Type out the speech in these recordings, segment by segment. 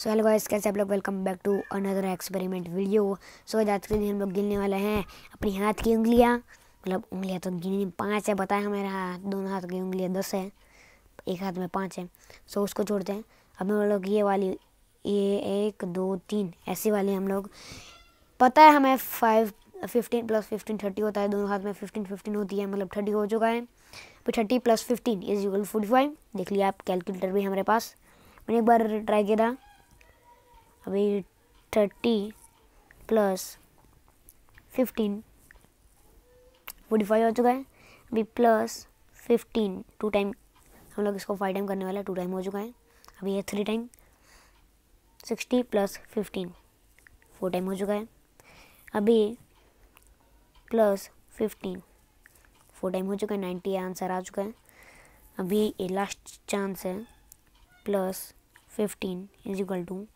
so hello guys कैसे आप लोग welcome back to another experiment video so आज के दिन हम लोग गिनने वाले हैं अपनी हाथ की उंगलियां मतलब उंगलियां तो गिनने पाँच है बताया मेरा हाथ दोनों हाथ की उंगलियां दस है एक हाथ में पाँच है सो उसको छोड़ते हैं अब हम लोग ये वाली ये एक दो तीन ऐसी वाली हम लोग पता है हमें five fifteen plus fifteen thirty होता है दोनों हाथ में फिफ्टीन फिफ्टीन होती है मतलब थर्टी हो चुका है फिर thirty plus fifteen is equal forty five देख लिया आप कैलकुलेटर भी हमारे पास मैंने एक बार ट्राई किया था अभी thirty plus fifteen forty five हो चुका है अभी प्लस फिफ्टीन टू टाइम हम लोग इसको फाइव टाइम करने वाला है टू टाइम हो चुका है अभी ये three time sixty plus fifteen four time हो चुका है अभी प्लस फिफ्टीन फोर टाइम हो चुका है नाइन्टी आंसर आ चुका है अभी ये लास्ट चांस है plus fifteen is equal to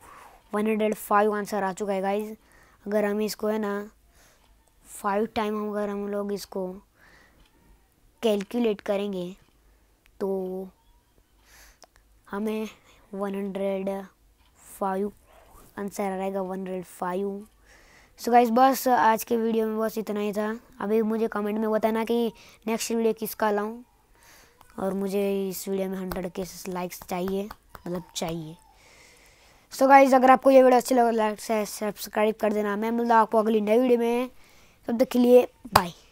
one hundred five answer आ चुका है गाइज अगर हम इसको है ना फाइव टाइम अगर हम लोग इसको कैलकुलेट करेंगे तो हमें वन हंड्रेड फाइव आंसर आ रहेगा one hundred five so guys बस आज के वीडियो में बस इतना ही था अभी मुझे कमेंट में बताना कि नेक्स्ट वीडियो किसका लाऊं और मुझे इस वीडियो में हंड्रेड के लाइक्स चाहिए मतलब चाहिए सो गाइज अगर आपको ये वीडियो अच्छी लगे लाइक से सब्सक्राइब कर देना मैं मिलता आपको अगली नई वीडियो में तब तक के लिए बाय